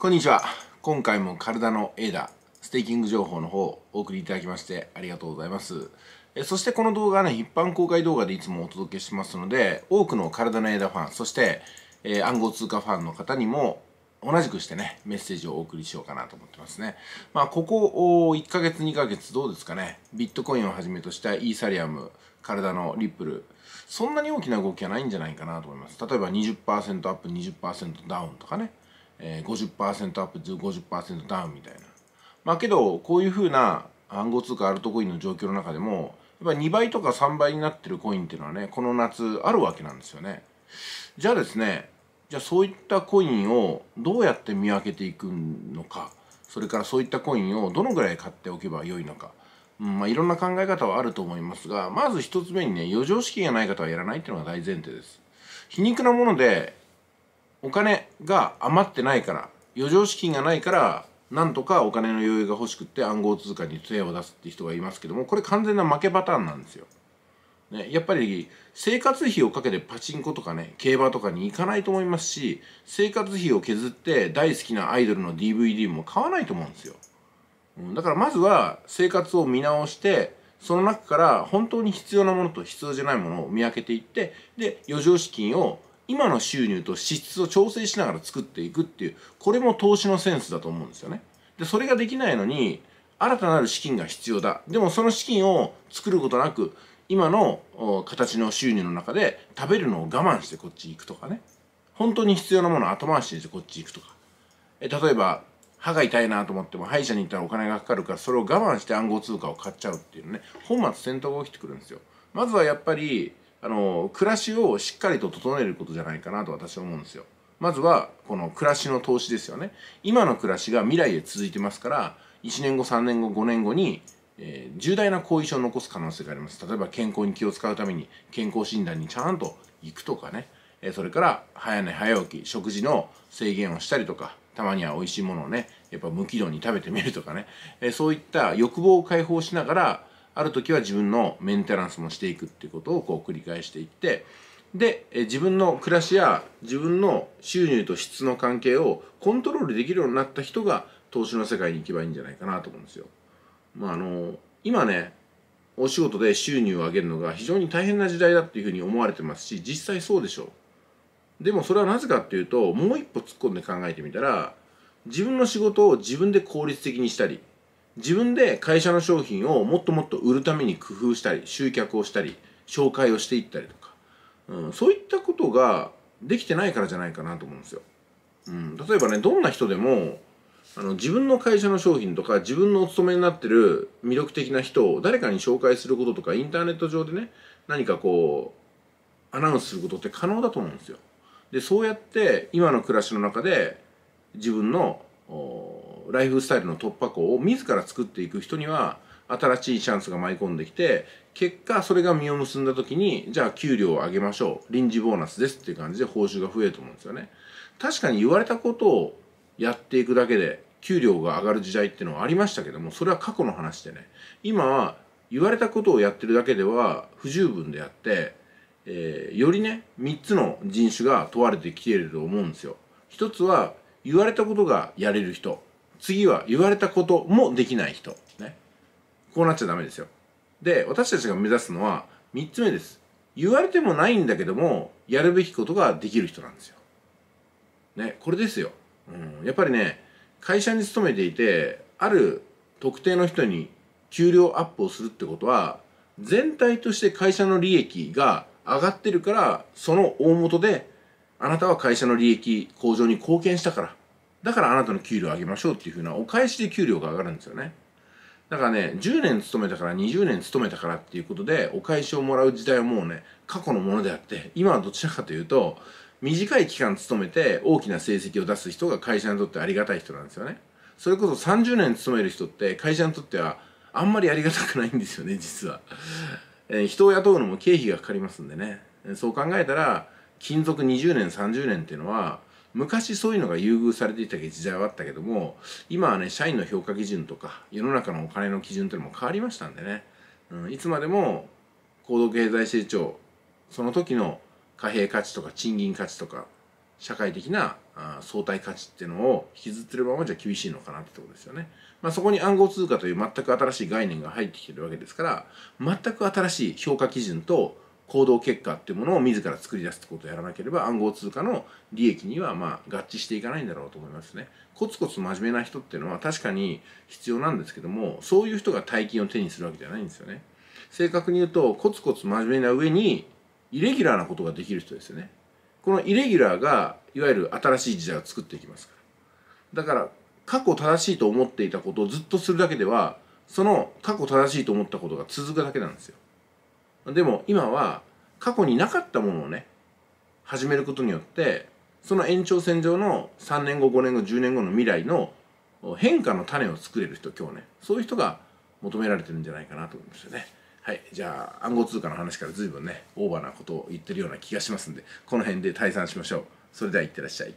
こんにちは。今回も体のエーダ、ステーキング情報の方をお送りいただきましてありがとうございます。えそしてこの動画はね、一般公開動画でいつもお届けしてますので、多くの体のエーダファン、そして、えー、暗号通貨ファンの方にも同じくしてね、メッセージをお送りしようかなと思ってますね。まあ、ここ1ヶ月、2ヶ月どうですかね。ビットコインをはじめとしたイーサリアム、体のリップル、そんなに大きな動きはないんじゃないかなと思います。例えば20%アップ、20%ダウンとかね。え50%アップ50%ダウンみたいなまあけどこういうふうな暗号通貨アルトコインの状況の中でもやっぱ2倍とか3倍になってるコインっていうのはねこの夏あるわけなんですよねじゃあですねじゃあそういったコインをどうやって見分けていくのかそれからそういったコインをどのぐらい買っておけばよいのか、うんまあ、いろんな考え方はあると思いますがまず1つ目にね余剰資金がない方はやらないっていうのが大前提です皮肉なものでお金が余ってないから余剰資金がないからなんとかお金の余裕が欲しくって暗号通貨に杖を出すって人がいますけどもこれ完全な負けパターンなんですよ。ね、やっぱり生活費をかけてパチンコとかね競馬とかに行かないと思いますし生活費を削って大好きなアイドルの DVD も買わないと思うんですよ、うん、だからまずは生活を見直してその中から本当に必要なものと必要じゃないものを見分けていってで余剰資金を今の収入と支出を調整しながら作っていくっていうこれも投資のセンスだと思うんですよねでそれができないのに新たなる資金が必要だでもその資金を作ることなく今の形の収入の中で食べるのを我慢してこっち行くとかね本当に必要なものを後回しでしてこっち行くとかえ例えば歯が痛いなと思っても歯医者に行ったらお金がかかるからそれを我慢して暗号通貨を買っちゃうっていうね本末転倒が起きてくるんですよまずはやっぱりあの暮らしをしっかりと整えることじゃないかなと私は思うんですよ。まずはこの暮らしの投資ですよね。今の暮らしが未来へ続いてますから1年後3年後5年後に、えー、重大な後遺症を残す可能性があります。例えば健康に気を使うために健康診断にちゃんと行くとかね、えー、それから早寝早起き食事の制限をしたりとかたまには美味しいものをねやっぱ無軌道に食べてみるとかね、えー、そういった欲望を解放しながらある時は自分のメンテナンスもしていくっていうことをこう繰り返していってで自分の暮らしや自分の収入と質の関係をコントロールできるようになった人が投資の世界に行けばいいんじゃないかなと思うんですよ。まあ、あの今ねお仕事で収入を上げるのが非常に大変な時代だっていうふうに思われてますし実際そうでしょう。でもそれはなぜかっていうともう一歩突っ込んで考えてみたら自分の仕事を自分で効率的にしたり自分で会社の商品をもっともっと売るために工夫したり集客をしたり紹介をしていったりとか、うん、そういったことができてないからじゃないかなと思うんですよ。うん、例えばねどんな人でもあの自分の会社の商品とか自分のお勤めになってる魅力的な人を誰かに紹介することとかインターネット上でね何かこうアナウンスすることって可能だと思うんですよ。でそうやって今の暮らしの中で自分のライフスタイルの突破口を自ら作っていく人には新しいチャンスが舞い込んできて結果それが実を結んだ時にじゃあ給料を上げましょう臨時ボーナスですっていう感じで報酬が増えると思うんですよね確かに言われたことをやっていくだけで給料が上がる時代っていうのはありましたけどもそれは過去の話でね今は言われたことをやってるだけでは不十分であって、えー、よりね3つの人種が問われてきていると思うんですよ一つは言われたことがやれる人次は言われたこともできない人ねこうなっちゃダメですよで私たちが目指すのは3つ目です言われてもないんだけどもやるべきことができる人なんですよねこれですよ、うん、やっぱりね会社に勤めていてある特定の人に給料アップをするってことは全体として会社の利益が上がってるからその大元であなたは会社の利益向上に貢献したから。だからあなたの給料を上げましょうっていうふうなお返しで給料が上がるんですよね。だからね、10年勤めたから20年勤めたからっていうことでお返しをもらう時代はもうね、過去のものであって、今はどちらかというと、短い期間勤めて大きな成績を出す人が会社にとってありがたい人なんですよね。それこそ30年勤める人って会社にとってはあんまりありがたくないんですよね、実は。えー、人を雇うのも経費がかかりますんでね。そう考えたら、勤続20年30年っていうのは昔そういうのが優遇されていた時代はあったけども今はね社員の評価基準とか世の中のお金の基準というのも変わりましたんでね、うん、いつまでも高度経済成長その時の貨幣価値とか賃金価値とか社会的な相対価値っていうのを引きずってるままじゃ厳しいのかなってとこですよね。まあ、そこに暗号通貨という全く新しい概念が入ってきてるわけですから全く新しい評価基準と行動結果っていうものを自ら作り出すってことをやらなければ暗号通貨の利益にはまあ合致していかないんだろうと思いますね。コツコツ真面目な人っていうのは確かに必要なんですけどもそういう人が大金を手にするわけじゃないんですよね。正確に言うとコツコツ真面目な上にイレギュラーなことができる人ですよね。このイレギュラーがいわゆる新しい時代を作っていきますから。だから過去正しいと思っていたことをずっとするだけではその過去正しいと思ったことが続くだけなんですよ。でも今は過去になかったものをね始めることによってその延長線上の3年後5年後10年後の未来の変化の種を作れる人今日ねそういう人が求められてるんじゃないかなと思いましたね。はい、じゃあ暗号通貨の話から随分ねオーバーなことを言ってるような気がしますんでこの辺で退散しましょう。それではいってらっしゃい。